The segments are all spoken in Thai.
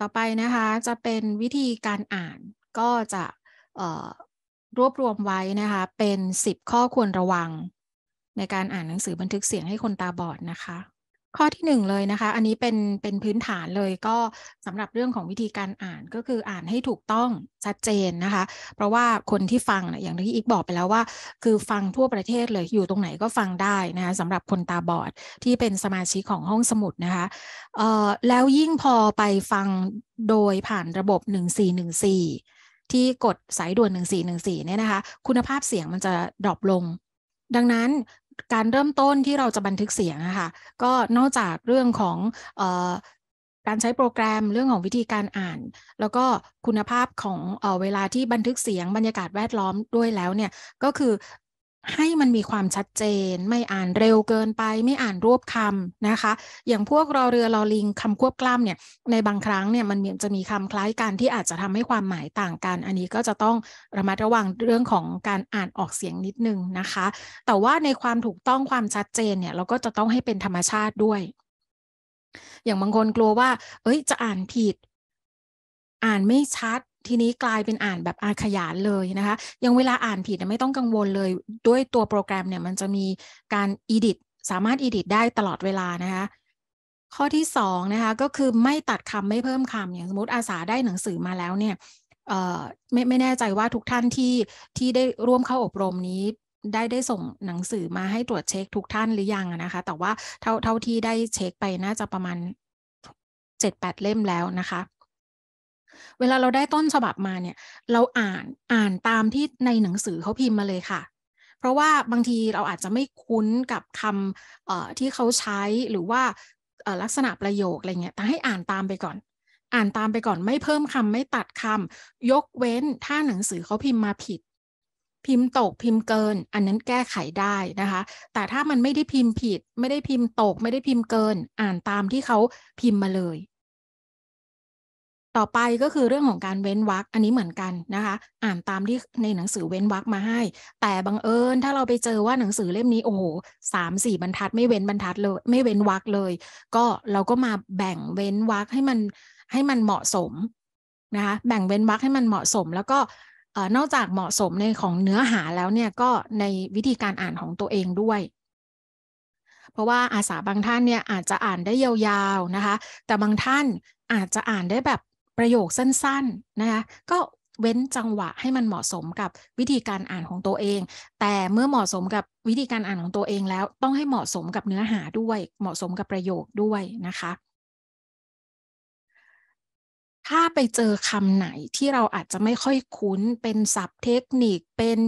ต่อไปนะคะ จะเป็นวิธีการอ่านก็จะรวบรวมไว้นะคะ เป็น 10 ข้อควรระวัง ในการอ่านหนังสือบันทึกเสียงให้คนตาบอดนะคะข้อที่หนึ่งเลยนะคะ อันนี้เป็นเป็นพื้นฐานเลยก็สำหรับเรื่องของวิธีการอ่านก็คืออ่านให้ถูกต้องชัดเจนนะคะ เพราะว่าคนที่ฟังนะอย่างที่อีกบอกไปแล้วว่า คือฟังทั่วประเทศเลยอยู่ตรงไหนก็ฟังได้นะคะสำหรับคนตาบอด ที่เป็นสมาชิกของห้องสมุดนะคะเอ่อแล้วยิ่งพอไปฟังโดยผ่านระบบ1414 ที่กดสายด่วน 1414เนี่ยนะคะคุณภาพเสียงมันจะดรอปลง ดังนั้นการเริ่มต้นที่เราจะบันทึกเสียงะค่ะก็นอกจากเรื่องของการใช้โปรแกรมเรื่องของวิธีการอ่าน แล้วก็คุณภาพของเอเวลาที่บันทึกเสียงบรรยากาศแวดล้อมด้วยแล้วเนี่ยก็คือให้มันมีความชัดเจนไม่อ่านเร็วเกินไป ไม่อ่านรวบคำนะคะ อย่างพวกรอเรือรอลิงคำควบกล้ำเนี่ย ในบางครั้งเนี่ยมันจะมีคำคล้ายกัน ที่อาจจะทำให้ความหมายต่างกัน อันนี้ก็จะต้อง ระมัดระวังเรื่องของการอ่านออกเสียงนิดนึงนะคะ แต่ว่าในความถูกต้องความชัดเจนเนี่ยเราก็จะต้องให้เป็นธรรมชาติด้วย อย่างบางคนกลัวว่าเอ้ยจะอ่านผิด อ่านไม่ชัดทีนี้กลายเป็นอ่านแบบอ่านขยานเลยนะคะ ยังเวลาอ่านผิดไม่ต้องกังวลเลยด้วยตัวโปรแกรมเนี่ย มันจะมีการอีดิทสามารถอีดิทได้ตลอดเวลานะคะ ข้อที่ 2 นะคะ ก็คือไม่ตัดคำไม่เพิ่มคำอย่างสมมติอาสาได้หนังสือมาแล้วเนี่ยไม่ไม่แน่ใจว่าทุกท่านที่ที่ได้ร่วมเข้าอบรมนี้ ได้ได้ส่งหนังสือมาให้ตรวจเช็ค ทุกท่านหรือยังนะคะ แต่ว่าเท่าเท่าที่ได้เช็คไปน่าจะประมาณ7-8เล่มแล้วนะคะเวลาเราได้ต้นฉบับมาเนี่ย เราอ่านอ่านตามที่ในหนังสือเขาพิมพ์มาเลยค่ะ เพราะว่าบางทีเราอาจจะไม่คุ้นกับคำที่เขาใช้หรือว่าลักษณะประโยคอะไรเงี้ยแต่ให้อ่านตามไปก่อน อ่านตามไปก่อนไม่เพิ่มคำไม่ตัดคำยกเว้นถ้าหนังสือเขาพิมพ์มาผิด พิมพ์ตกพิมพ์เกิน อันนั้นแก้ไขได้นะคะ แต่ถ้ามันไม่ได้พิมพ์ผิด ไม่ได้พิมพ์ตกไม่ได้พิมพ์เกิน อ่านตามที่เขาพิมพ์มาเลยต่อไปก็คือเรื่องของการเว้นวรรค อันนี้เหมือนกันนะคะ อ่านตามที่ในหนังสือเว้นวรรคมาให้ แต่บังเอิญถ้าเราไปเจอว่าหนังสือเล่มนี้โอ้โหสามสี่บรรทัดไม่เว้นบรรทัดเลยไม่เว้นวรรคเลย ก็เราก็มาแบ่งเว้นวรรคให้มันให้มันเหมาะสมนะคะ แบ่งเว้นวรรคให้มันเหมาะสม แล้วก็นอกจากเหมาะสมในของเนื้อหาแล้วเนี่ยก็ในวิธีการอ่านของตัวเองด้วย เพราะว่าอาสาบางท่านเนี่ยอาจจะอ่านได้ยาวๆนะคะ แต่บางท่านอาจจะอ่านได้แบบประโยคสั้นๆ นะคะ ก็เว้นจังหวะให้มันเหมาะสมกับวิธีการอ่านของตัวเอง แต่เมื่อเหมาะสมกับวิธีการอ่านของตัวเองแล้ว ต้องให้เหมาะสมกับเนื้อหาด้วย เหมาะสมกับประโยคด้วยนะคะ ถ้าไปเจอคำไหนที่เราอาจจะไม่ค่อยคุ้น เป็นศัพท์เทคนิค เป็น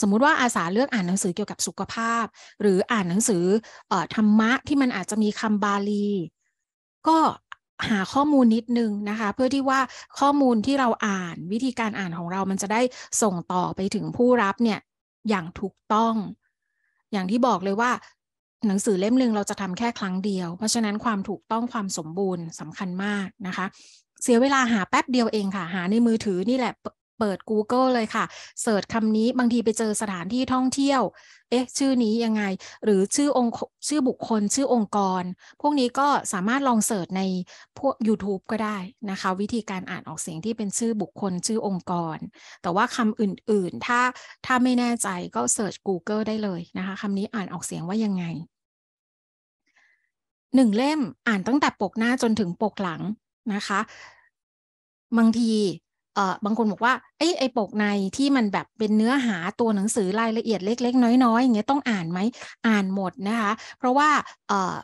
สมมุติว่าอาสาเลือกอ่านหนังสือเกี่ยวกับสุขภาพ หรืออ่านหนังสือธรรมะที่มันอาจจะมีคำบาลี ก็หาข้อมูลนิดนึงนะคะเพื่อที่ว่าข้อมูลที่เราอ่านวิธีการอ่านของเรามันจะได้ส่งต่อไปถึงผู้รับเนี่ยอย่างถูกต้อง อย่างที่บอกเลยว่า หนังสือเล่มหนึ่งเราจะทำแค่ครั้งเดียว เพราะฉะนั้นความถูกต้องความสมบูรณ์สำคัญมากนะคะ เสียเวลาหาแป๊บเดียวเองค่ะ หาในมือถือนี่แหละเปิด Google เลยค่ะ เสิร์ชคำนี้บางทีไปเจอสถานที่ท่องเที่ยว เอ๊ะ ชื่อนี้ยังไง หรือชื่อองค์ชื่อบุคคลชื่อองค์กร พวกนี้ก็สามารถลองเสิร์ชในพวก YouTube ก็ได้นะคะ วิธีการอ่านออกเสียงที่เป็นชื่อบุคคลชื่อองค์กร แต่ว่าคำอื่นๆ ถ้าถ้าไม่แน่ใจก็เสิร์ช Google ได้เลยนะคะคำนี้อ่านออกเสียงว่ายังไงหนึ่งเล่มอ่านตั้งแต่ปกหน้าจนถึงปกหลังนะคะ บางทีเออบางคนบอกว่าไอ้ไอ้ปกในที่มันแบบเป็นเนื้อหาตัวหนังสือรายละเอียดเล็กๆ น้อยๆ อย่างเงี้ยต้องอ่านไหมอ่านหมดนะคะเพราะว่าเออ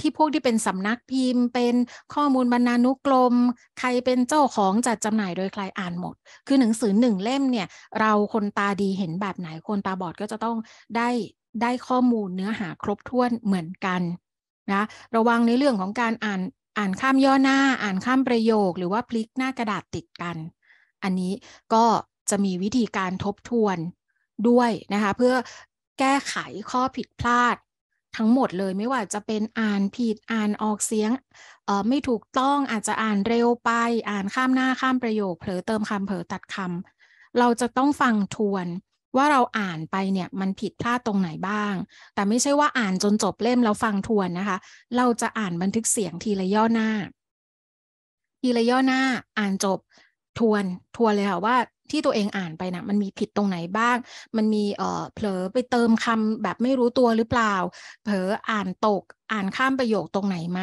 ที่พวกที่เป็นสำนักพิมพ์ เป็นข้อมูลบรรณานุกรม ใครเป็นเจ้าของจัดจำหน่ายโดยใครอ่านหมด คือหนังสือหนึ่งเล่มเนี่ยเราคนตาดีเห็นแบบไหนคนตาบอดก็จะต้องได้ได้ข้อมูลเนื้อหาครบถ้วนเหมือนกันนะระวังในเรื่องของการอ่านอ่านข้ามย่อหน้า อ่านข้ามประโยคหรือว่าพลิกหน้ากระดาษติดกันอันนี้ก็จะมีวิธีการทบทวนด้วยนะคะเพื่อแก้ไขข้อผิดพลาดทั้งหมดเลยไม่ว่าจะเป็นอ่านผิดอ่านออกเสียงไม่ถูกต้องอาจจะอ่านเร็วไป อ่านข้ามหน้าข้ามประโยคเผลอเติมคำเผลอตัดคำเราจะต้องฟังทวนว่าเราอ่านไปเนี่ยมันผิดพลาดตรงไหนบ้าง แต่ไม่ใช่ว่าอ่านจนจบเล่มแล้วฟังทวนนะคะเราจะอ่านบันทึกเสียงทีละย่อหน้าทีละย่อหน้าอ่านจบทวนทวนเลยค่ะว่าที่ตัวเองอ่านไปนะ่ะมันมีผิดตรงไหนบ้าง มันมีเออเผลอไปเติมคำแบบไม่รู้ตัวหรือเปล่าเผลออ่านตกอ่านข้ามประโยคตรงไหนไหม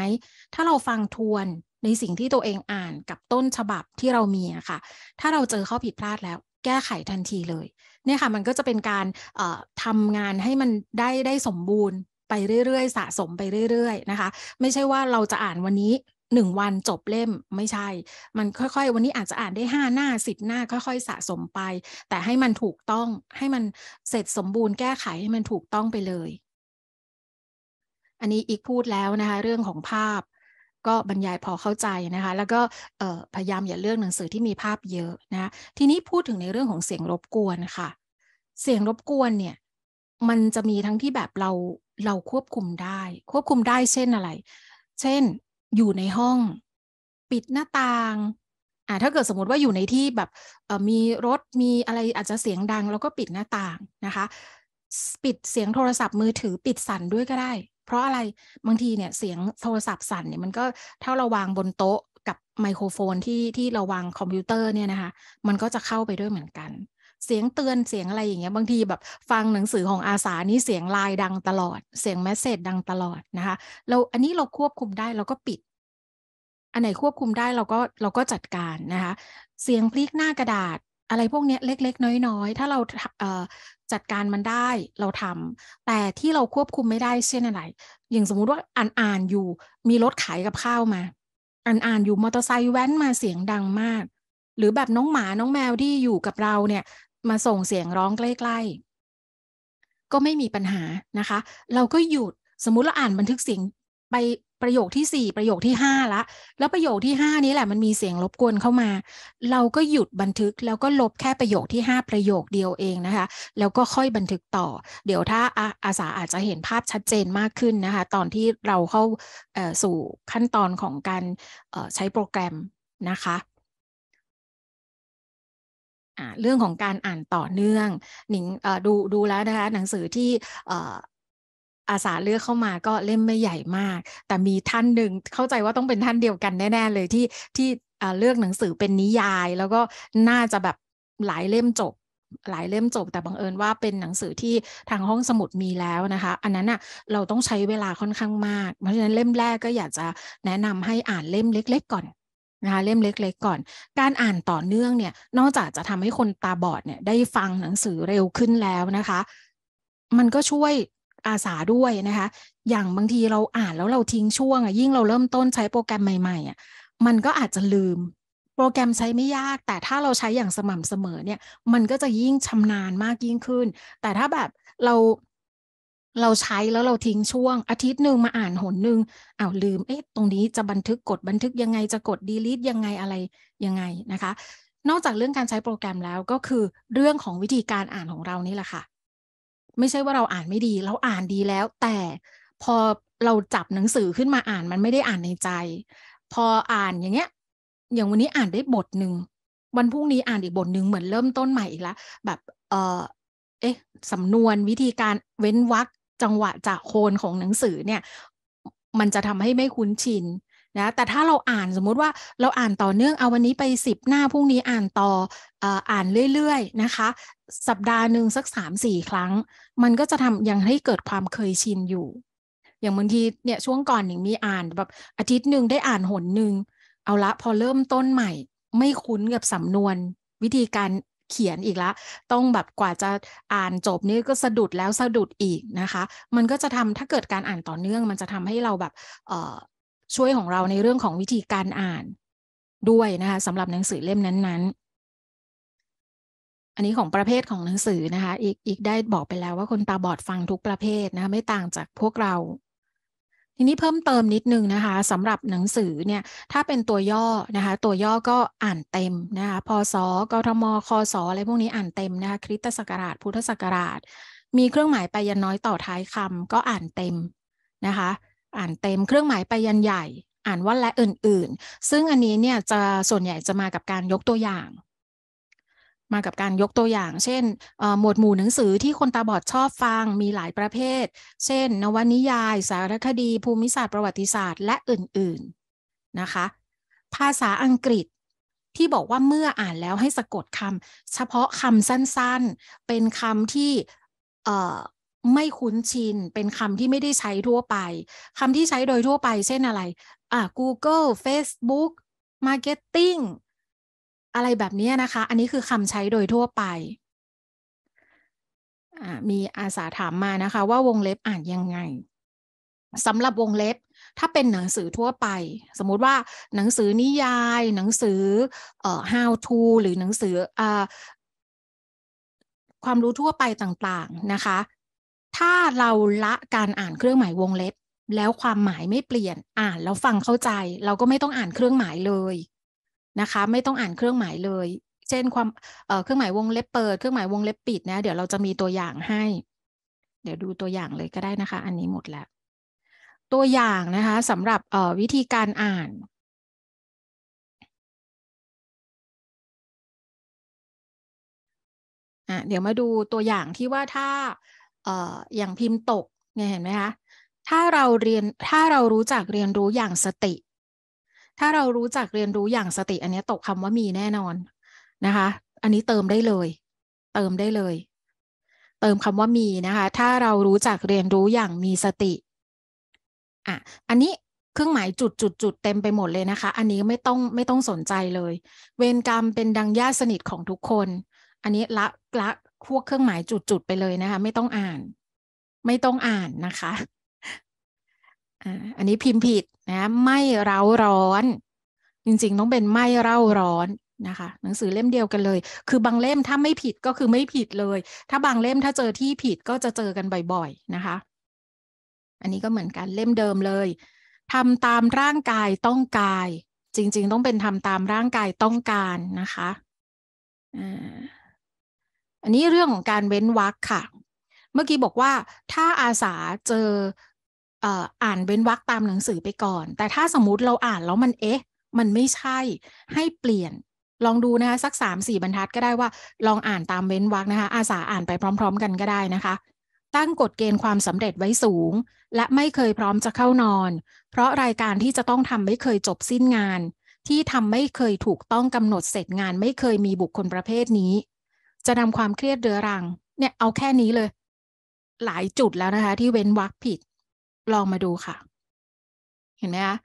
ถ้าเราฟังทวนในสิ่งที่ตัวเองอ่านกับต้นฉบับที่เรามีอะค่ะ ถ้าเราเจอข้อผิดพลาดแล้ว แก้ไขทันทีเลยเนี่ยค่ะมันก็จะเป็นการเออ่ทำงานให้มันได้ได้สมบูรณ์ ไปเรื่อย ๆ สะสมไปเรื่อยๆนะคะ ไม่ใช่ว่าเราจะอ่านวันนี้หนึ่งวันจบเล่มไม่ใช่ มันค่อยๆ วันนี้อาจจะอ่านได้ห้าหน้าสิบหน้าค่อย ๆสะสมไป แต่ให้มันถูกต้อง ให้มันเสร็จสมบูรณ์แก้ไขให้มันถูกต้องไปเลย อันนี้อีกพูดแล้วนะคะ เรื่องของภาพก็บรรยายพอเข้าใจนะคะ แล้วก็พยายามอย่าเลือกหนังสือที่มีภาพเยอะนะ ทีนี้พูดถึงในเรื่องของเสียงรบกวนค่ะ เสียงรบกวนเนี่ย มันจะมีทั้งที่แบบเราเราควบคุมได้ควบคุมได้เช่นอะไร เช่นอยู่ในห้องปิดหน้าต่างอ่าถ้าเกิดสมมติว่าอยู่ในที่แบบมีรถมีอะไรอาจจะเสียงดังแล้วก็ปิดหน้าต่างนะคะปิดเสียงโทรศัพท์มือถือปิดสั่นด้วยก็ได้ เพราะอะไรบางทีเนี่ยเสียงโทรศัพท์สั่นเนี่ยมันก็เท่าเราวางบนโต๊ะกับไมโครโฟนที่ที่เราวางคอมพิวเตอร์เนี่ยนะคะมันก็จะเข้าไปด้วยเหมือนกันเสียงเตือนเสียงอะไรอย่างเงี้ยบางทีแบบฟังหนังสือของอาสานี่เสียงไลน์ดังตลอด เสียงแมสเซจดังตลอดนะคะเราอันนี้เราควบคุมได้เราก็ปิด อันไหนควบคุมได้เราก็เราก็จัดการนะคะเสียงพลิกหน้ากระดาษ อะไรพวกเนี้ยเล็กๆ น้อยๆถ้าเราเจัดการมันได้เราทำ แต่ที่เราควบคุมไม่ได้เช่นอะไรอย่างสมมุติว่าอ่านอ่านอยู่มีรถขายกับข้าวมาอ่านอ่านอยู่มอเตอร์ไซค์แว้นมาเสียงดังมาก หรือแบบน้องหมาน้องแมวที่อยู่กับเราเนี่ยมาส่งเสียงร้องใกล้ๆ ก็ไม่มีปัญหานะคะ เราก็หยุดสมมุติ เราอ่านบันทึกเสียงไปประโยคที่ 4 ประโยคที่5ละ แล้วประโยคที่ 5 นี้แหละมันมีเสียงรบกวนเข้ามา เราก็หยุดบันทึกแล้วก็ลบแค่ประโยคที่ 5 ประโยคเดียวเองนะคะ แล้วก็ค่อยบันทึกต่อ เดี๋ยวถ้าอาอาสาอาจจะเห็นภาพชัดเจนมากขึ้นนะคะ ตอนที่เราเข้าสู่ขั้นตอนของการใช้โปรแกรมนะคะเรื่องของการอ่านต่อเนื่องหนิงดูดูแล้วนะคะหนังสือที่อาสาเลือกเข้ามาก็เล่มไม่ใหญ่มาก แต่มีท่านหนึ่งเข้าใจว่าต้องเป็นท่านเดียวกันแน่ ๆ เลยที่ที่เลือกหนังสือเป็นนิยาย แล้วก็น่าจะแบบหลายเล่มจบ หลายเล่มจบแต่บังเอิญว่าเป็นหนังสือที่ทางห้องสมุดมีแล้วนะคะ อันนั้นอ่ะเราต้องใช้เวลาค่อนข้างมากเพราะฉะนั้นเล่มแรกก็อยากจะแนะนำให้อ่านเล่มเล็กๆก่อนนะคะเล่มเล็ก ๆก่อน การอ่านต่อเนื่องเนี่ย นอกจากจะทำให้คนตาบอดเนี่ยได้ฟังหนังสือเร็วขึ้นแล้วนะคะ มันก็ช่วยอาสาด้วยนะคะ อย่างบางทีเราอ่านแล้วเราทิ้งช่วงอ่ะยิ่งเราเริ่มต้นใช้โปรแกรมใหม่ๆอ่ะมันก็อาจจะลืมโปรแกรมใช้ไม่ยาก แต่ถ้าเราใช้อย่างสม่ำเสมอเนี่ย มันก็จะยิ่งชำนาญมากยิ่งขึ้น แต่ถ้าแบบเราเราใช้แล้วเราทิ้งช่วงอาทิตย์หนึ่งมาอ่านหนหนึ่งอ้าวลืมเอ๊ะ ตรงนี้จะบันทึกกด บันทึกยังไงจะกดดีลิทยังไงอะไรยังไงนะคะ นอกจากเรื่องการใช้โปรแกรมแล้วก็คือเรื่องของวิธีการอ่านของเรานี่แหละค่ะ ไม่ใช่ว่าเราอ่านไม่ดี เราอ่านดีแล้ว แต่พอเราจับหนังสือขึ้นมาอ่านมันไม่ได้อ่านในใจ พออ่านอย่างเงี้ย อย่างวันนี้อ่านได้บทหนึ่งวันพรุ่งนี้อ่านอีกบทหนึ่งเหมือนเริ่มต้นใหม่อีกแล้วแบบเออเอ๊ะสำนวนวิธีการเว้นวรรคจังหวะจากโคนของหนังสือเนี่ยมันจะทำให้ไม่คุ้นชินนะแต่ถ้าเราอ่านสมมุติว่าเราอ่านต่อเนื่องเอาวันนี้ไป10หน้าพรุ่งนี้อ่านต่ออ่านเรื่อย ๆนะคะ สัปดาห์หนึ่งสัก3-4ครั้ง มันก็จะทำยังให้เกิดความเคยชินอยู่ อย่างบางทีเนี่ยช่วงก่อนหนึงมีอ่านแบบอาทิตย์หนึ่งได้อ่านหนหนึ่งเอาละพอเริ่มต้นใหม่ ไม่คุ้นกับสำนวนวิธีการเขียนอีกละ ต้องแบบกว่าจะอ่านจบนี่ก็สะดุดแล้วสะดุดอีกนะคะ มันก็จะทำถ้าเกิดการอ่านต่อเนื่อง มันจะทำให้เราแบบช่วยของเราในเรื่องของวิธีการอ่านด้วยนะคะสำหรับหนังสือเล่มนั้น ๆ อันนี้ของประเภทของหนังสือนะคะ อีกอีกได้บอกไปแล้วว่าคนตาบอดฟังทุกประเภทนะะไม่ต่างจากพวกเราทีนี้เพิ่มเติมนิดนึงนะคะสำหรับหนังสือเนี่ยถ้าเป็นตัวย่อนะคะตัวย่อก็อ่านเต็มนะคะพศกทมคศอะไรพวกนี้อ่านเต็มนะคะคริสตศักราช พุทธศักราช มีเครื่องหมายไปยันน้อยต่อท้ายคำ ก็อ่านเต็มนะคะอ่านเต็มเครื่องหมายไปยันใหญ่ อ่านว่าและอื่นๆ ซึ่งอันนี้เนี่ยจะส่วนใหญ่จะมากับการยกตัวอย่างมากับการยกตัวอย่าง เช่น หมวดหมู่หนังสือที่คนตาบอดชอบฟังมีหลายประเภท เช่น นวนิยาย สารคดีภูมิศาสตร์ประวัติศาสตร์และอื่น ๆ นะคะ ภาษาอังกฤษที่บอกว่าเมื่ออ่านแล้วให้สะกดคำเฉพาะคำสั้นๆ เป็นคำที่ไม่คุ้นชิน เป็นคำที่ไม่ได้ใช้ทั่วไปคำที่ใช้โดยทั่วไป เช่นอะไรอ่ะ Google Facebook Marketing อะไรแบบนี้นะคะ อันนี้คือคำใช้โดยทั่วไป มีอาสาถามมานะคะ ว่าวงเล็บอ่านยังไงสำหรับวงเล็บ ถ้าเป็นหนังสือทั่วไป สมมุติว่าหนังสือนิยาย หนังสือเอ่อ how to หรือหนังสืออ่ความรู้ทั่วไปต่างๆนะคะ ถ้าเราละการอ่านเครื่องหมายวงเล็บแล้วความหมายไม่เปลี่ยนอ่านแล้วฟังเข้าใจ เราก็ไม่ต้องอ่านเครื่องหมายเลยนะคะไม่ต้องอ่านเครื่องหมายเลย เช่นความเเครื่องหมายวงเล็บเปิด เครื่องหมายวงเล็บปิดนะเดี๋ยวเราจะมีตัวอย่างให้ เดี๋ยวดูตัวอย่างเลยก็ได้นะคะ อันนี้หมดแล้ว ตัวอย่างนะคะสำหรับวิธีการอ่านอ่ะเดี๋ยวมาดูตัวอย่างที่ว่าถ้าเอ่ออย่างพิมพ์ตกเนี่ยเห็นไหมคะถ้าเราเรียนถ้าเรารู้จักเรียนรู้อย่างสติถ้าเรารู้จักเรียนรู้อย่างสติ อันนี้ตกคำว่ามีแน่นอนนะคะ อันนี้เติมได้เลย เติมได้เลย เติมคำว่ามีนะคะ ถ้าเรารู้จักเรียนรู้อย่างมีสติ อ่ะ อันนี้เครื่องหมายจุดจุดจุดเต็มไปหมดเลยนะคะ อันนี้ไม่ต้องไม่ต้องสนใจเลย เวรกรรมเป็นดังญาติสนิทของทุกคน อันนี้ละละพวกเครื่องหมายจุดจุดไปเลยนะคะ ไม่ต้องอ่าน ไม่ต้องอ่านนะคะ อันนี้พิมพ์ผิดนะไม่เร้าร้อน จริง ๆ ต้องเป็นไม่เร่าร้อนนะคะหนังสือเล่มเดียวกันเลย คือบางเล่มถ้าไม่ผิดก็คือไม่ผิดเลย ถ้าบางเล่มถ้าเจอที่ผิดก็จะเจอกันบ่อย ๆ นะคะ อันนี้ก็เหมือนกัน เล่มเดิมเลยทำตามร่างกายต้องกาย จริงๆต้องเป็นทำตามร่างกายต้องการนะคะอันนี้เรื่องของการเว้นวักคค่ะ เมื่อกี้บอกว่า ถ้าอาสาเจออ่านเว้นวักตามหนังสือไปก่อน แต่ถ้าสมมติเราอ่านแล้วมันเอ๊ะ มันไม่ใช่ ให้เปลี่ยน ลองดูนะคะสัก3ามสี่บรรทัดก็ได้ว่า ลองอ่านตามเว้นวักนะคะ อาสาอ่านไปพร้อม ๆ กันก็ได้นะคะ ตั้งกฎเกณฑ์ความสำเร็จไว้สูง และไม่เคยพร้อมจะเข้านอน เพราะรายการที่จะต้องทำไม่เคยจบสิ้นงาน ที่ทำไม่เคยถูกต้องกำหนดเสร็จงานไม่เคยมีบุคคลประเภทนี้ จะนำความเครียดเรื้อรัง เนี่ยเอาแค่นี้เลย หลายจุดแล้วนะคะที่เว้นวักผิดลองมาดูค่ะ เห็นไหมคะ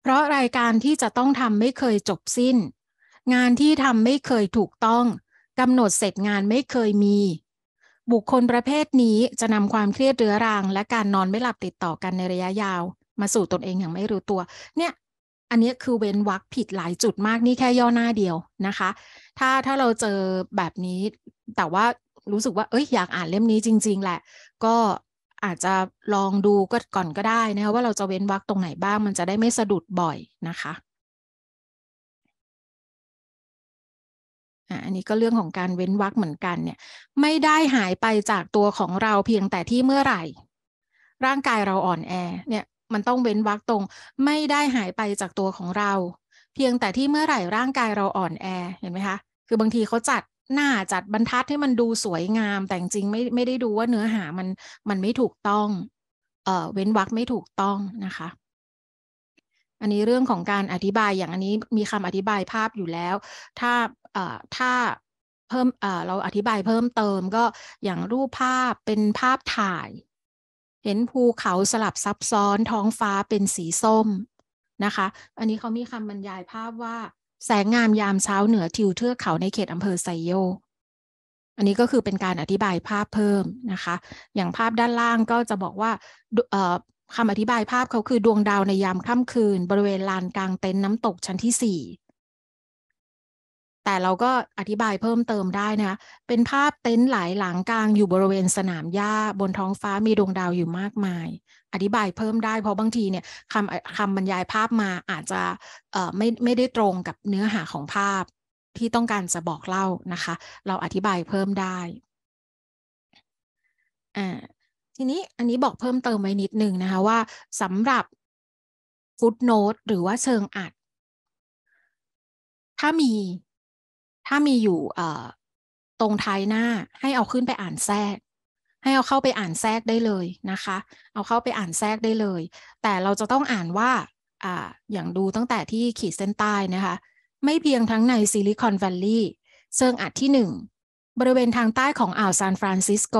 เพราะรายการที่จะต้องทำไม่เคยจบสิ้น งานที่ทำไม่เคยถูกต้อง กำหนดเสร็จงานไม่เคยมี บุคคลประเภทนี้จะนำความเครียดเรื้อรังและการนอนไม่หลับติดต่อกันในระยะยาว มาสู่ตนเองอย่างไม่รู้ตัว เนี่ย อันนี้คือ เว้นวักผิดหลายจุดมากนี่แค่ย่อหน้าเดียวนะคะ ถ้าถ้าเราเจอแบบนี้ แต่ว่ารู้สึกว่า เอ้ย อยากอ่านเล่มนี้จริงๆ แหละ ก็อาจจะลองดูก็ก่อนก็ได้นะคะว่าเราจะเว้นวรรคตรงไหนบ้างมันจะได้ไม่สะดุดบ่อยนะคะอันนี้ก็เรื่องของการเว้นวรรคเหมือนกันเนี่ยไม่ได้หายไปจากตัวของเราเพียงแต่ที่เมื่อไหร่ ร่างกายเราอ่อนแอเนี่ยมันต้องเว้นวรรคตรงไม่ได้หายไปจากตัวของเรา เพียงแต่ที่เมื่อไหร่ร่างกายเราอ่อนแอเห็นไหมคะ คือบางทีเขาจัดหน้าจัดบรรทัดให้มันดูสวยงามแต่จริงไม่ไม่ได้ดูว่าเนื้อหามันมันไม่ถูกต้อง เอ่อ เว้นวรรคไม่ถูกต้องนะคะ อันนี้เรื่องของการอธิบายอย่างอันนี้มีคำอธิบายภาพอยู่แล้ว ถ้าเอ่อถ้าเพิ่มเอ่อ เราอธิบายเพิ่มเติมก็อย่างรูปภาพเป็นภาพถ่าย เห็นภูเขาสลับซับซ้อนท้องฟ้าเป็นสีส้มนะคะ อันนี้เขามีคำบรรยายภาพว่าแสงงามยามเช้าเหนือทิวเทือกเขาในเขตอำเภอไซโย อันนี้ก็คือเป็นการอธิบายภาพเพิ่มนะคะ อย่างภาพด้านล่างก็จะบอกว่า คำอธิบายภาพเขาคือดวงดาวในยามค่ำคืน บริเวณลานกลางเต็นท์น้ำตกชั้นที่แต่เราก็อธิบายเพิ่มเติมได้นะ เป็นภาพเต็นท์หลายหลังกลางอยู่บริเวณสนามหญ้าบนท้องฟ้ามีดวงดาวอยู่มากมาย อธิบายเพิ่มได้เพราะบางทีเนี่ยคำคำบรรยายภาพมาอาจจะไม่ไม่ได้ตรงกับเนื้อหาของภาพที่ต้องการจะบอกเล่านะคะ เราอธิบายเพิ่มได้อ่าทีนี้อันนี้บอกเพิ่มเติมไว้นิดนึงนะคะว่าสำหรับฟุตโนตหรือว่าเชิงอัดถ้ามีถ้ามีอยู่ตรงท้ายหน้าให้เอาขึ้นไปอ่านแทรกให้เอาเข้าไปอ่านแทรกได้เลยนะคะ เอาเข้าไปอ่านแทรกได้เลย แต่เราจะต้องอ่านว่าออย่างดูตั้งแต่ที่ขีดเส้นใต้นะคะ ไม่เพียงทั้งในซิลิคอนแวลลีย์เซิงอัดที่ 1 บริเวณทางใต้ของอ่าวซานฟรานซิสโก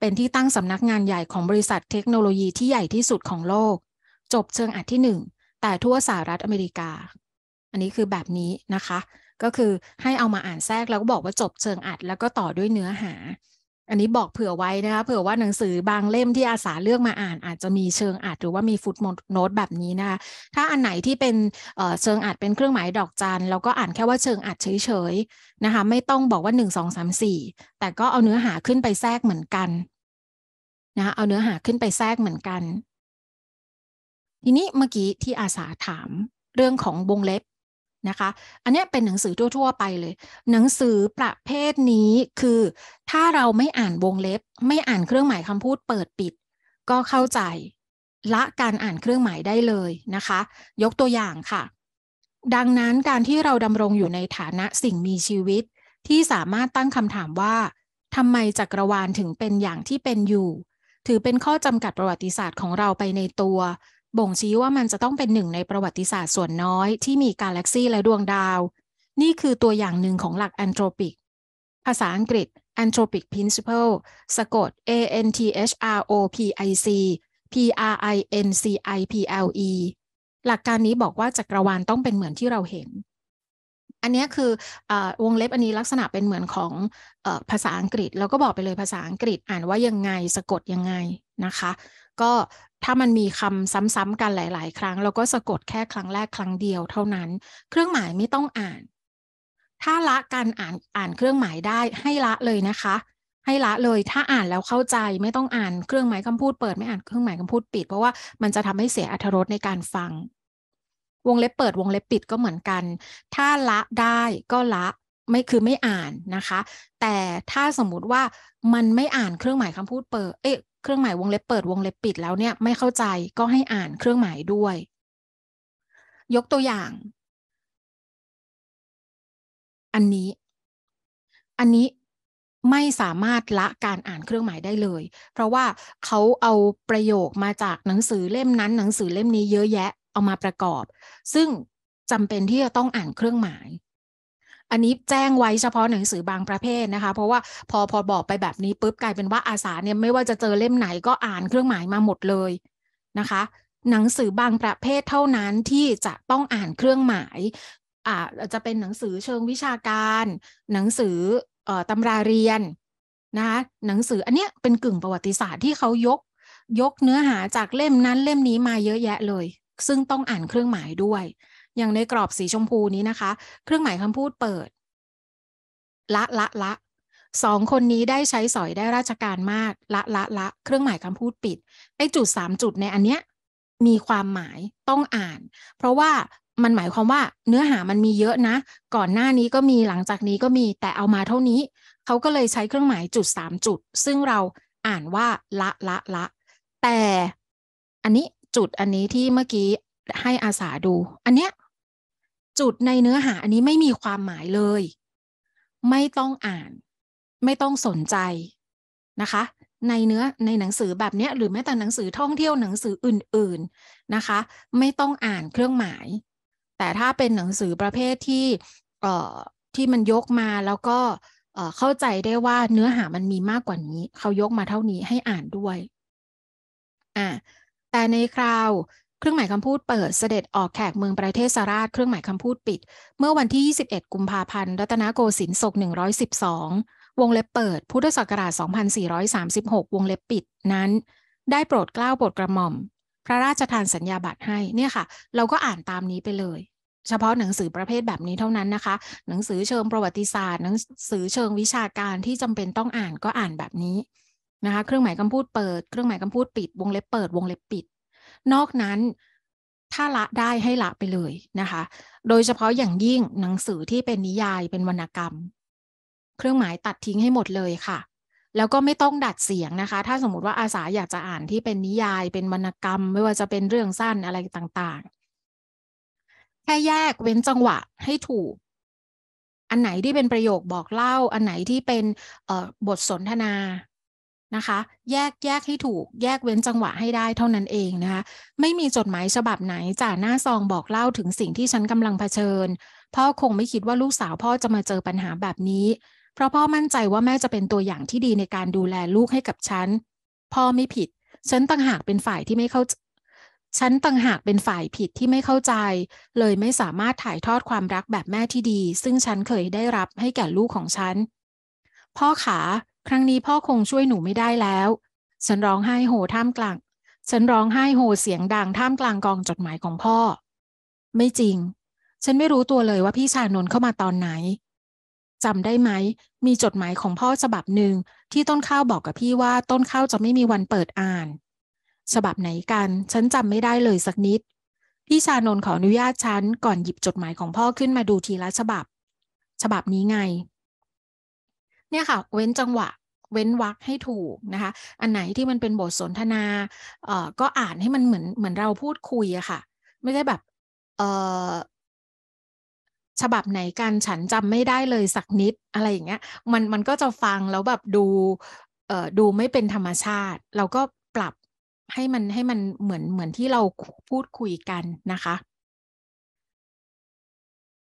เป็นที่ตั้งสำนักงานใหญ่ของบริษัทเทคโนโลยีที่ใหญ่ที่สุดของโลก จบเชิงอัดที่1แต่ทั่วสหรัฐอเมริกา อันนี้คือแบบนี้นะคะก็คือให้เอามาอ่านแทรกแล้วก็บอกว่าจบเชิงอัดแล้วก็ต่อด้วยเนื้อหา อันนี้บอกเผื่อไว้นะคะเผื่อว่าหนังสือบางเล่มที่อาสาเลือกมาอ่านอาจจะมีเชิงอัดหรือว่ามีฟุตโนตแบบนี้นะคะถ้าอันไหนที่เป็นเชิงอัดเป็นเครื่องหมายดอกจันเราก็อ่านแค่ว่าเชิงอัดเฉยๆนะคะไม่ต้องบอกว่า 1 2 3 4แต่ก็เอาเนื้อหาขึ้นไปแทรกเหมือนกันนะคะเอาเนื้อหาขึ้นไปแทรกเหมือนกัน ทีนี้เมื่อกี้ที่อาสาถามเรื่องของวงเล็บนะคะ อันนี้เป็นหนังสือทั่วๆไปเลย หนังสือประเภทนี้คือ ถ้าเราไม่อ่านวงเล็บ ไม่อ่านเครื่องหมายคำพูดเปิดปิด ก็เข้าใจละการอ่านเครื่องหมายได้เลยนะคะ ยกตัวอย่างค่ะ ดังนั้นการที่เราดำรงอยู่ในฐานะสิ่งมีชีวิต ที่สามารถตั้งคำถามว่าทำไมจักรวาลถึงเป็นอย่างที่เป็นอยู่ ถือเป็นข้อจำกัดประวัติศาสตร์ของเราไปในตัวบ่งชี้ว่ามันจะต้องเป็นหนึ่งในประวัติศาสตร์ส่วนน้อย ที่มีกาแล็กซีและดวงดาว นี่คือตัวอย่างหนึ่งของหลักแอนโทรปิก ภาษาอังกฤษ Anthropic Principle สะกด A N T H R O P I C P R I N C I P L E หลักการนี้บอกว่าจักรวาลต้องเป็นเหมือนที่เราเห็น อันนี้คืออวงเล็บอันนี้ลักษณะเป็นเหมือนของอภาษาอังกฤษ แล้วก็บอกไปเลยภาษาอังกฤษ อ่านว่ายังไงสะกดยังไงนะคะก็ถ้ามันมีคำซ้ำๆกันหลาย ๆ ครั้ง เราก็สะกดแค่ครั้งแรกครั้งเดียว เท่านั้น เครื่องหมายไม่ต้องอ่าน ถ้าละการอ่านอ่านเครื่องหมายได้ให้ละเลยนะคะ ให้ละเลย ถ้าอ่านแล้วเข้าใจไม่ต้องอ่านเครื่องหมายคำพูดเปิดไม่อ่านเครื่องหมายคำพูดปิด เพราะว่ามันจะทำให้เสียอรรถรสในการฟัง วงเล็บเปิด วงเล็บปิดก็เหมือนกัน ถ้าละได้ก็ละไม่คือไม่อ่านนะคะ แต่ถ้าสมมุติว่ามันไม่อ่านเครื่องหมายคำพูดเปิดเอ๊ะเครื่องหมายวงเล็บเปิดวงเล็บปิดแล้วเนี่ยไม่เข้าใจก็ให้อ่านเครื่องหมายด้วย ยกตัวอย่างอันนี้ อันนี้ไม่สามารถละการอ่านเครื่องหมายได้เลย เพราะว่าเขาเอาประโยคมาจากหนังสือเล่มนั้น หนังสือเล่มนี้เยอะแยะ เอามาประกอบ ซึ่งจำเป็นที่จะต้องอ่านเครื่องหมายอันนี้แจ้งไว้เฉพาะหนังสือบางประเภทนะคะ เพราะว่าพอพอบอกไปแบบนี้ปุ๊บกลายเป็นว่าอาสาเนี่ยไม่ว่าจะเจอเล่มไหนก็อ่านเครื่องหมายมาหมดเลยนะคะ หนังสือบางประเภทเท่านั้นที่จะต้องอ่านเครื่องหมายอาจจะเป็นหนังสือเชิงวิชาการ หนังสือออตำราเรียนนะคะหนังสืออันเนี้ยเป็นกึ่งประวัติศาสตร์ที่เขายก ยกเนื้อหาจากเล่มนั้นเล่มนี้มาเยอะแยะเลย ซึ่งต้องอ่านเครื่องหมายด้วยอย่างในกรอบสีชมพูนี้นะคะ เครื่องหมายคำพูดเปิด ละละละสองคนนี้ได้ใช้สอยได้ราชการมากละละละ เครื่องหมายคำพูดปิดไอจุดสามจุดในอันเนี้ยมีความหมายต้องอ่าน เพราะว่ามันหมายความว่าเนื้อหามันมีเยอะนะ ก่อนหน้านี้ก็มีหลังจากนี้ก็มี แต่เอามาเท่านี้ เขาก็เลยใช้เครื่องหมายจุดสามจุด ซึ่งเราอ่านว่าละละละ แต่อันนี้จุดอันนี้ที่เมื่อกี้ให้อาสาดู อันเนี้ยจุดในเนื้อหาอันนี้ไม่มีความหมายเลย ไม่ต้องอ่าน ไม่ต้องสนใจนะคะในเนื้อในหนังสือแบบนี้ หรือแม้แต่หนังสือท่องเที่ยวหนังสืออื่น ๆนะคะ ไม่ต้องอ่านเครื่องหมาย แต่ถ้าเป็นหนังสือประเภทที่ เอ่อ ที่มันยกมาแล้วก็เข้าใจได้ว่าเนื้อหามันมีมากกว่านี้ เขายกมาเท่านี้ให้อ่านด้วยอ่าแต่ในคราวเครื่องหมายคำพูดเปิดเสด็จออกแขกเมืองประเทศสาราช เครื่องหมายคำพูดปิด เมื่อวันที่ 21 กุมภาพันธ์รัตนโกสินทร์ศก112 วงเล็บเปิด พุทธศักราช2436 วงเล็บปิดนั้น ได้โปรดเกล้าโปรดกระหม่อม พระราชทานสัญญาบัตรให้เนี่ยค่ะ เราก็อ่านตามนี้ไปเลย เฉพาะหนังสือประเภทแบบนี้เท่านั้นนะคะ หนังสือเชิงประวัติศาสตร์ หนังสือเชิงวิชาการที่จำเป็นต้องอ่านก็อ่านแบบนี้นะคะเครื่องหมายคำพูดเปิด เครื่องหมายคำพูดปิด วงเล็บเปิด วงเล็บปิดนอกนั้นถ้าละได้ให้ละไปเลยนะคะ โดยเฉพาะอย่างยิ่งหนังสือที่เป็นนิยายเป็นวรรณกรรม เครื่องหมายตัดทิ้งให้หมดเลยค่ะ แล้วก็ไม่ต้องดัดเสียงนะคะ ถ้าสมมติว่าอาสาอยากจะอ่านที่เป็นนิยายเป็นวรรณกรรม ไม่ว่าจะเป็นเรื่องสั้นอะไรต่างๆ แค่แยกเว้นจังหวะให้ถูก อันไหนที่เป็นประโยคบอกเล่า อันไหนที่เป็นบทสนทนานะคะแยกแยกให้ถูก แยกเว้นจังหวะให้ได้เท่านั้นเองนะคะไม่มีจดหมายฉบับไหนจากหน้าซองบอกเล่าถึงสิ่งที่ฉันกำลังเผชิญพ่อคงไม่คิดว่าลูกสาวพ่อจะมาเจอปัญหาแบบนี้ เพราะพ่อมั่นใจว่าแม่จะเป็นตัวอย่างที่ดีในการดูแลลูกให้กับฉัน พ่อไม่ผิด ฉันต่างหากเป็นฝ่ายที่ไม่เข้าฉันต่างหากเป็นฝ่ายผิดที่ไม่เข้าใจ เลยไม่สามารถถ่ายทอดความรักแบบแม่ที่ดี ซึ่งฉันเคยได้รับให้แก่ลูกของฉันพ่อขาครั้งนี้พ่อคงช่วยหนูไม่ได้แล้ว ฉันร้องไห้โฮท่ามกลาง ฉันร้องไห้โฮเสียงดังท่ามกลางกองจดหมายของพ่อ ไม่จริง ฉันไม่รู้ตัวเลยว่าพี่ชานนท์เข้ามาตอนไหน จำได้ไหม มีจดหมายของพ่อฉบับหนึ่งที่ต้นข้าวบอกกับพี่ว่าต้นข้าวจะไม่มีวันเปิดอ่าน ฉบับไหนกัน ฉันจำไม่ได้เลยสักนิด พี่ชานนท์ขออนุญาตฉันก่อนหยิบจดหมายของพ่อขึ้นมาดูทีละฉบับ ฉบับนี้ไงเนี่ยค่ะเว้นจังหวะ เว้นวรรคให้ถูกนะคะ อันไหนที่มันเป็นบทสนทนา เอ่อก็อ่านให้มันเหมือนเหมือนเราพูดคุยอะค่ะ ไม่ได้แบบเอ่อฉบับไหนการฉันจำไม่ได้เลยสักนิดอะไรอย่างเงี้ยมันมันก็จะฟังแล้วแบบดูเอ่อดูไม่เป็นธรรมชาติ เราก็ปรับให้มันให้มันเหมือนเหมือนที่เราพูดคุยกันนะคะ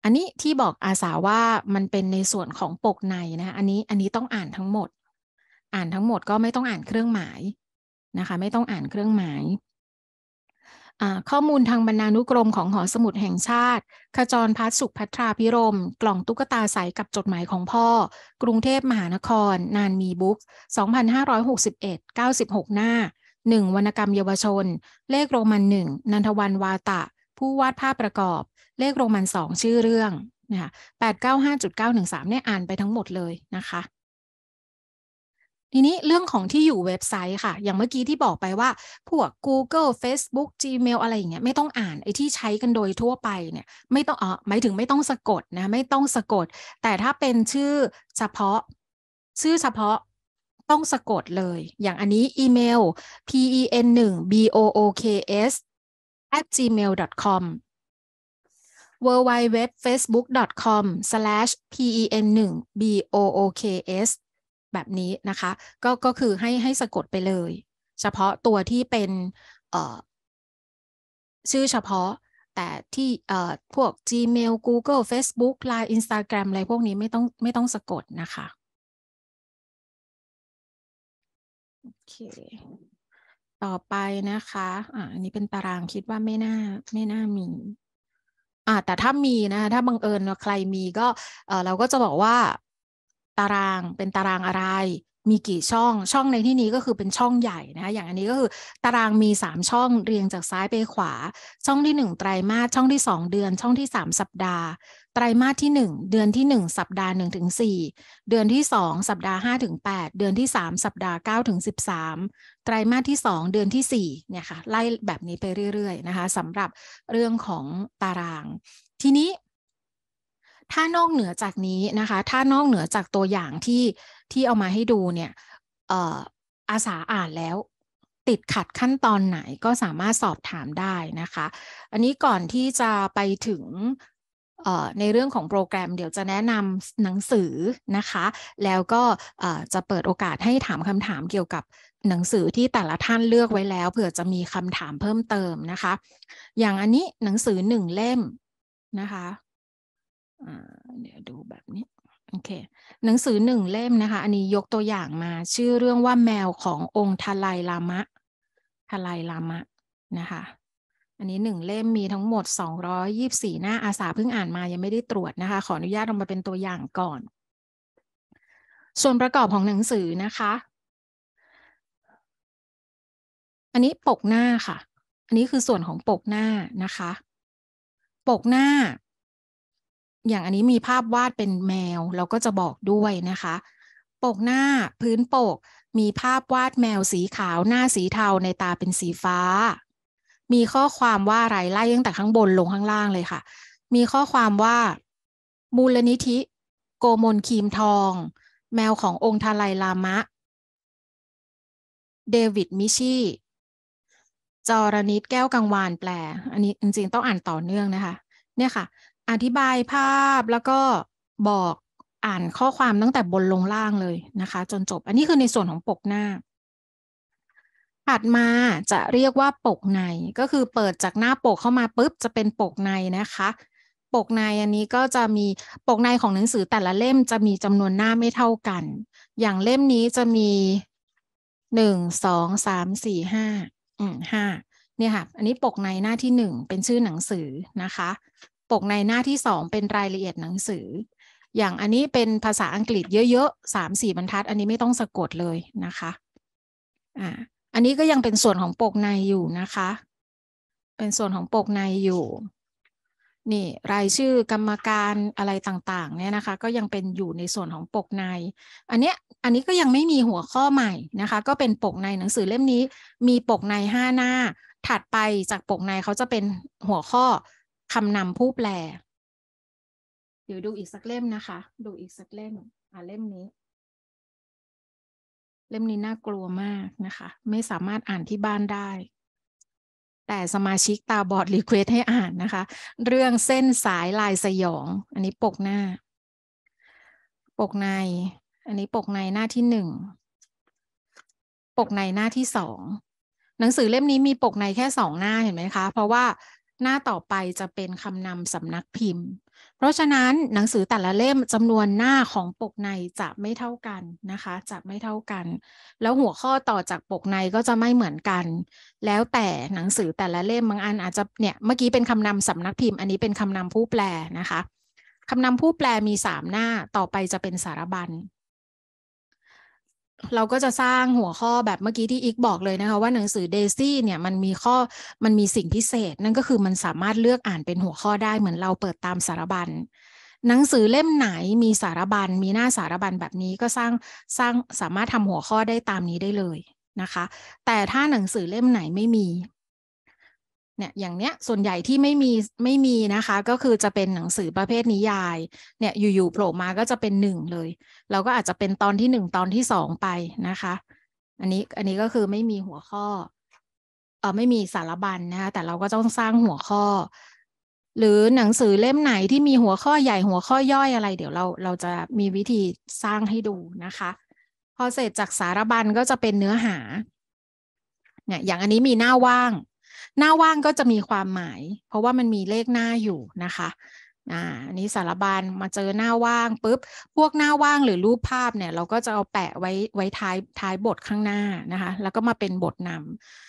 อันนี้ที่บอกอาสาว่ามันเป็นในส่วนของปกในนะอันนี้อันนี้ต้องอ่านทั้งหมด อ่านทั้งหมดก็ไม่ต้องอ่านเครื่องหมายนะคะไม่ต้องอ่านเครื่องหมายข้อมูลทางบรรณานุกรมของหอสมุดแห่งชาติขจรพัฒสุขพัทราพิรมกล่องตุ๊กตาใสกับจดหมายของพ่อ กรุงเทพมหานครนานมีบุ๊ก2561 96 หน้า 1วรรณกรรมเยาวชน เลขโรมันหนึ่งนันทวันวาตะผู้วาดภาพประกอบเลขโรมันสองชื่อเรื่องนะคะแปดเก้าห้าจุดเก้าหนึ่งสามเนี่ยอ่านไปทั้งหมดเลยนะคะ ทีนี้เรื่องของที่อยู่เว็บไซต์ค่ะ อย่างเมื่อกี้ที่บอกไปว่า พวก Google Facebook Gmail อะไรอย่างเงี้ยไม่ต้องอ่านไอ้ที่ใช้กันโดยทั่วไปเนี่ยไม่ต้องเออหมายถึงไม่ต้องสะกดนะ ไม่ต้องสะกด แต่ถ้าเป็นชื่อเฉพาะ ชื่อเฉพาะต้องสะกดเลย อย่างอันนี้อีเมล pen 1 b o o k s at gmail.com w w w f a c e b o o k c o m p e n 1 b o o k s แบบนี้นะคะ ก็ ก็คือให้ให้สะกดไปเลย เฉพาะตัวที่เป็น ชื่อเฉพาะ แต่ที่พวก Gmail Google Facebook Line Instagram อะไรพวกนี้ไม่ต้องไม่ต้องสะกดนะคะ โอเคต่อไปนะคะ อ่าอันนี้เป็นตารางคิดว่าไม่น่า ไม่น่ามี อ่าแต่ถ้ามีนะ ถ้าบังเอิญใครมีก็ เออเราก็จะบอกว่า ตารางเป็นตารางอะไรมีกี่ช่อง ช่องในที่นี้ก็คือเป็นช่องใหญ่นะคะ อย่างอันนี้ก็คือตารางมี 3 ช่องเรียงจากซ้ายไปขวา ช่องที่ 1 ไตรมาส ช่องที่ 2 เดือน ช่องที่ 3 สัปดาห์ ไตรมาสที่ 1 เดือนที่ 1 สัปดาห์1ถึง4เดือนที่ 2 สัปดาห์5ถึง8เดือนที่ 3 สัปดาห์9ถึง13 ไตรมาสที่ 2 เดือนที่4เนี่ยค่ะไล่แบบนี้ไปเรื่อยๆนะคะสำหรับเรื่องของตาราง ทีนี้ถ้านอกเหนือจากนี้นะคะ ถ้านอกเหนือจากตัวอย่างที่ที่เอามาให้ดูเนี่ยอาสาอ่านแล้วติดขัดขั้นตอนไหนก็สามารถสอบถามได้นะคะ อันนี้ก่อนที่จะไปถึงในเรื่องของโปรแกรม เดี๋ยวจะแนะนำหนังสือนะคะ แล้วก็จะเปิดโอกาสให้ถามคำถามเกี่ยวกับหนังสือที่แต่ละท่านเลือกไว้แล้วเผื่อจะมีคำถามเพิ่มเติมนะคะ อย่างอันนี้หนังสือหนึ่งเล่มนะคะเดี๋ยวดูแบบนี้โอเค หนังสือหนึ่งเล่มนะคะ อันนี้ยกตัวอย่างมา ชื่อเรื่องว่าแมวขององค์ทลายลามะทลายลามะนะคะ อันนี้หนึ่งเล่มมีทั้งหมด 224 หน้าอาสาเพิ่งอ่านมายังไม่ได้ตรวจนะคะ ขออนุญาตเอามาเป็นตัวอย่างก่อน ส่วนประกอบของหนังสือนะคะ อันนี้ปกหน้าค่ะ อันนี้คือส่วนของปกหน้านะคะ ปกหน้าอย่างอันนี้มีภาพวาดเป็นแมวเราก็จะบอกด้วยนะคะปกหน้าพื้นปก มีภาพวาดแมวสีขาวหน้าสีเทาในตาเป็นสีฟ้า มีข้อความว่าอะไรไล่ตั้งแต่ข้างบนลงข้างล่างเลยค่ะ มีข้อความว่า มูลนิธิ โกมลคีมทอง แมวขององค์ทาัยลามะเดวิดมิชีจอรนิดแก้วกังวานแปล อันนี้จริงๆต้องอ่านต่อเนื่องนะคะ เนี่ยค่ะอธิบายภาพแล้วก็บอกอ่านข้อความตั้งแต่บนลงล่างเลยนะคะ จนจบ อันนี้คือในส่วนของปกหน้า ถัดมาจะเรียกว่าปกใน ก็คือเปิดจากหน้าปกเข้ามาปุ๊บจะเป็นปกในนะคะ ปกในอันนี้ก็จะมีปกในของหนังสือแต่ละเล่มจะมีจำนวนหน้าไม่เท่ากัน อย่างเล่มนี้จะมีหนึ่งสองสามสี่ห้าอืมห้าเนี่ยค่ะ อันนี้ปกในหน้าที่หนึ่งเป็นชื่อหนังสือนะคะปกในหน้าที่สองเป็นรายละเอียดหนังสือ อย่างอันนี้เป็นภาษาอังกฤษเยอะๆสามสี่บรรทัด อันนี้ไม่ต้องสะกดเลยนะคะอ่าอันนี้ก็ยังเป็นส่วนของปกในอยู่นะคะ เป็นส่วนของปกในอยู่ นี่รายชื่อกรรมการอะไรต่างๆเนี่ยนะคะก็ยังเป็นอยู่ในส่วนของปกใน อันเนี้ยอันนี้ก็ยังไม่มีหัวข้อใหม่นะคะ ก็เป็นปกในหนังสือเล่มนี้มีปกใน5หน้า ถัดไปจากปกในเขาจะเป็นหัวข้อคำนำผู้แปลเดี๋ยวดูอีกสักเล่มนะคะดูอีกสักเล่มอ่าเล่มนี้ เล่มนี้น่ากลัวมากนะคะ ไม่สามารถอ่านที่บ้านได้ แต่สมาชิกตาบอดรีเควสให้อ่านนะคะ เรื่องเส้นสายลายสยอง อันนี้ปกหน้า ปกใน อันนี้ปกในหน้าที่หนึ่ง ปกในหน้าที่สอง หนังสือเล่มนี้มีปกในแค่สองหน้าเห็นไหมคะ เพราะว่าหน้าต่อไปจะเป็นคำนำสำนักพิมพ์ เพราะฉะนั้นหนังสือแต่ละเล่มจำนวนหน้าของปกในจะไม่เท่ากันนะคะ จะไม่เท่ากัน แล้วหัวข้อต่อจากปกในก็จะไม่เหมือนกัน แล้วแต่หนังสือแต่ละเล่มบางอัน อาจจะเนี่ยเมื่อกี้ เป็นคำนำสำนักพิมพ์ อันนี้เป็นคำนำผู้แปลนะคะคำนำผู้แปลมี 3 หน้าต่อไปจะเป็นสารบัญเราก็จะสร้างหัวข้อแบบเมื่อกี้ที่อีกบอกเลยนะคะ ว่าหนังสือเดซี่เนี่ยมันมีข้อมันมีสิ่งพิเศษ นั่นก็คือมันสามารถเลือกอ่านเป็นหัวข้อได้เหมือนเราเปิดตามสารบัญ หนังสือเล่มไหนมีสารบัญ มีหน้าสารบัญแบบนี้ก็สร้างสร้างสามารถทำหัวข้อได้ตามนี้ได้เลยนะคะ แต่ถ้าหนังสือเล่มไหนไม่มีเนี่ยอย่างเนี้ยส่วนใหญ่ที่ไม่มีไม่มีนะคะ ก็คือจะเป็นหนังสือประเภทนิยาย เนี่ยอยู่ๆโผล่มาก็จะเป็นหนึ่งเลย เราก็อาจจะเป็นตอนที่หนึ่งตอนที่สองไปนะคะอันนี้อันนี้ก็คือไม่มีหัวข้อเออไม่มีสารบัญนนะคะแต่เราก็ต้องสร้างหัวข้อ หรือหนังสือเล่มไหนที่มีหัวข้อใหญ่หัวข้อย่อยอะไร เดี๋ยวเราเราจะมีวิธีสร้างให้ดูนะคะ พอเสร็จจากสารบัญก็จะเป็นเนื้อหาเนี่ยอย่างอันนี้มีหน้าว่างหน้าว่างก็จะมีความหมายเพราะว่ามันมีเลขหน้าอยู่นะคะอ่านี้สารบานมาเจอหน้าว่างปุ๊บพวกหน้าว่างหรือรูปภาพเนี่ย เราก็จะเอาแปะไว้ไว้ท้ายท้ายบทข้างหน้านะคะ แล้วก็มาเป็นบทน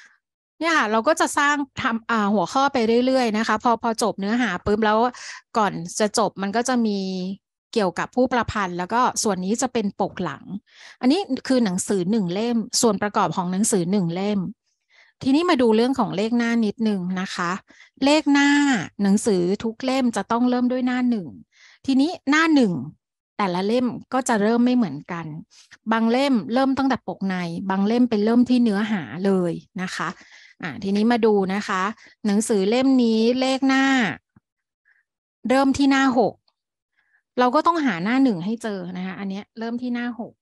ำเนี่ยค่ะเราก็จะสร้างทำอ่าหัวข้อไปเรื่อย ๆ นะคะ พอพอจบเนื้อหาปุ๊บแล้วก่อนจะจบมันก็จะมีเกี่ยวกับผู้ประพันธ์ แล้วก็ส่วนนี้จะเป็นปกหลัง อันนี้คือหนังสือหนึ่งเล่ม ส่วนประกอบของหนังสือหนึ่งเล่มทีนี้มาดูเรื่องของเลขหน้านิดหนึ่งนะคะ เลขหน้าหนังสือทุกเล่มจะต้องเริ่มด้วยหน้าหนึ่ง ทีนี้หน้าหนึ่งแต่ละเล่มก็จะเริ่มไม่เหมือนกัน บางเล่มเริ่มตั้งแต่ปกใน บางเล่มเป็นเริ่มที่เนื้อหาเลยนะคะ อ่าทีนี้มาดูนะคะ หนังสือเล่มนี้เลขหน้า เริ่มที่หน้าหก เราก็ต้องหาหน้าหนึ่งให้เจอนะคะ อันเนี้ยเริ่มที่หน้าหก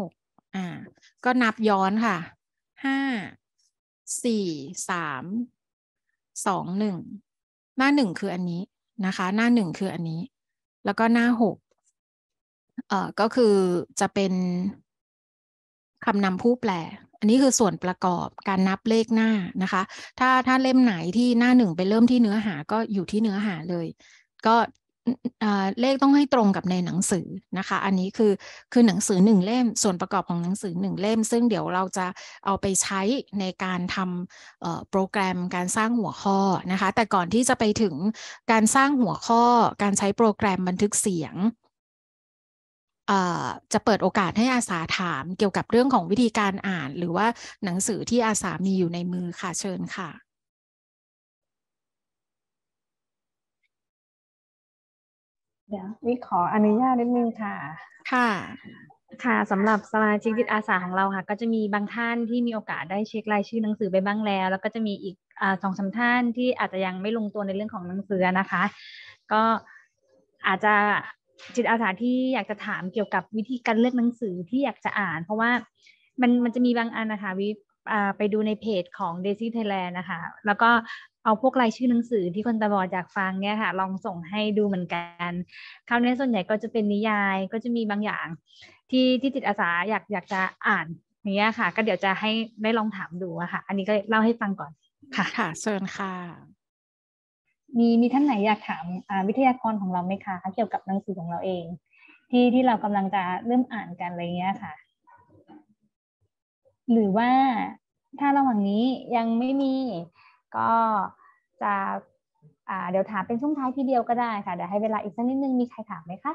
หกอ่า ก็นับย้อนค่ะห้าสี่สามสองหนึ่งหน้าหนึ่งคืออันนี้นะคะ หน้าหนึ่งคืออันนี้ แล้วก็หน้าหกเอ่อก็คือจะเป็นคำนำผู้แปลอันนี้คือส่วนประกอบการนับเลขหน้านะคะ ถ้าถ้าเล่มไหนที่หน้าหนึ่งไปเริ่มที่เนื้อหาก็อยู่ที่เนื้อหาเลย ก็เลขต้องให้ตรงกับในหนังสือนะคะ อันนี้คือคือหนังสือหนึ่งเล่ม ส่วนประกอบของหนังสือหนึ่งเล่มซึ่งเดี๋ยวเราจะเอาไปใช้ในการทำโปรแกรมการสร้างหัวข้อนะคะ แต่ก่อนที่จะไปถึงการสร้างหัวข้อ การใช้โปรแกรมบันทึกเสียงจะเปิดโอกาสให้อาสาถามเกี่ยวกับเรื่องของวิธีการอ่านหรือว่าหนังสือที่อาสา มีอยู่ในมือค่ะเชิญค่ะี๋ยวนี่ขออนุญาตนิดนึงค่ะ ค่ะ ค่ะสำหรับสมาชิกจิตอาสาของเราค่ะ ก็จะมีบางท่านที่มีโอกาสได้เช็ครายชื่อหนังสือไปบ้างแล้ว แล้วก็จะมีอีกสองสาท่านที่อาจจะยังไม่ลงตัวในเรื่องของหนังสือนะคะ ก็อาจจะจิตอาสาที่อยากจะถามเกี่ยวกับวิธีการเลือกหนังสือที่อยากจะอ่าน เพราะว่ามันมันจะมีบางอันนะคะวิไปดูในเพจของ Daisy Thailand นะคะ แล้วก็เอาพวกรายชื่อหนังสือที่คนตาบอดอยากฟังเนี่ยค่ะ ลองส่งให้ดูเหมือนกัน คราวนี้ส่วนใหญ่ก็จะเป็นนิยาย ก็จะมีบางอย่าง ที่ที่จิตอาสาอยากอยากจะอ่านอย่างเงี้ยค่ะ ก็เดี๋ยวจะให้ได้ลองถามดูอะค่ะ อันนี้ก็เล่าให้ฟังก่อน ค่ะค่ะ เชิญค่ะ มีมีท่านไหนอยากถามวิทยากรของเราไหมคะ เกี่ยวกับหนังสือของเราเอง ที่ที่เรากำลังจะเริ่มอ่านกันอะไรเงี้ยค่ะ หรือว่าถ้าระหว่างนี้ยังไม่มีก็จะเดี๋ยวถามเป็นช่วงท้ายทีเดียวก็ได้ค่ะเดี๋ยวให้เวลาอีกสักนิดนึงมีใครถามไหมคะ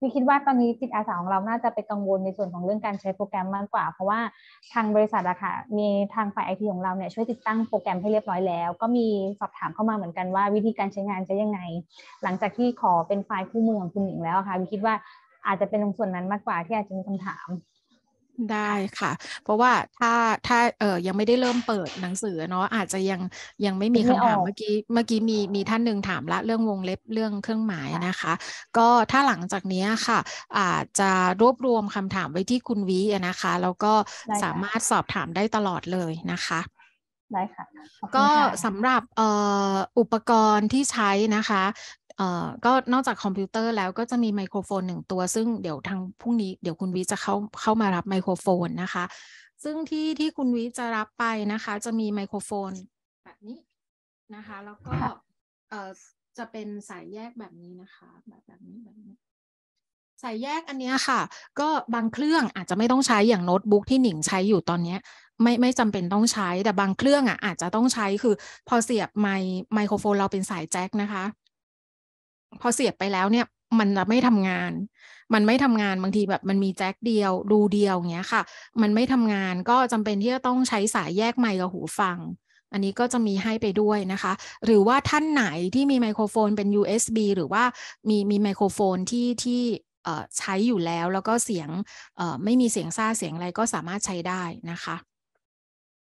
พี่คิดว่าตอนนี้จิตอาสาของเราน่าจะไปกังวลในส่วนของเรื่องการใช้โปรแกรมมากกว่า เพราะว่าทางบริษัทอะค่ะมีทางฝ่ายไอทีของเราเนี่ยช่วยติดตั้งโปรแกรมให้เรียบร้อยแล้วก็มีสอบถามเข้ามาเหมือนกันว่าวิธีการใช้งานจะยังไง หลังจากที่ขอเป็นไฟล์คู่มือของคุณหนิงแล้วค่ะพี่คิดว่าอาจจะเป็นตรงส่วนนั้นมากกว่าที่อาจจะมีคำถามได้ค่ะ เพราะว่าถ้าถ้าเออยังไม่ได้เริ่มเปิดหนังสือเนาะอาจจะยังยังไม่มีคำถามเมื่อกี้เมื่อกี้มีมีท่านหนึ่งถามละเรื่องวงเล็บเรื่องเครื่องหมายนะคะก็ถ้าหลังจากนี้ค่ะอาจจะรวบรวมคำถามไว้ที่คุณวินะคะแล้วก็สามารถสอบถามได้ตลอดเลยนะคะได้ค่ะก็สำหรับอุปกรณ์ที่ใช้นะคะเอ่อก็นอกจากคอมพิวเตอร์แล้วก็จะมีไมโครโฟนหนึ่งตัว ซึ่งเดี๋ยวทางพรุ่งนี้เดี๋ยวคุณวิจะเข้าเข้ามารับไมโครโฟนนะคะ ซึ่งที่ที่คุณวิจะรับไปนะคะ จะมีไมโครโฟนแบบนี้นะคะ แล้วก็เอ่อจะเป็นสายแยกแบบนี้นะคะแบบแบบนี้แบบนี้สายแยกอันนี้ค่ะ ก็บางเครื่องอาจจะไม่ต้องใช้อย่างโน้ตบุ๊กที่หนิงใช้อยู่ตอนนี้ไม่ไม่จำเป็นต้องใช้ แต่บางเครื่องอ่ะ อาจจะต้องใช้คือ พอเสียบไมไมโครโฟนเราเป็นสายแจ็คนะคะพอเสียบไปแล้วเนี่ยมันจะไม่ทำงาน มันไม่ทำงานบางทีแบบมันมีแจ็คเดียวรูเดียวเงี้ยค่ะ มันไม่ทำงานก็จำเป็นที่จะต้องใช้สายแยกไมค์กับหูฟัง อันนี้ก็จะมีให้ไปด้วยนะคะ หรือว่าท่านไหนที่มีไมโครโฟนเป็น USB หรือว่ามีมีไมโครโฟนที่ที่ใช้อยู่แล้วแล้วก็เสียงไม่มีเสียงซ่าเสียงอะไรก็สามารถใช้ได้นะคะ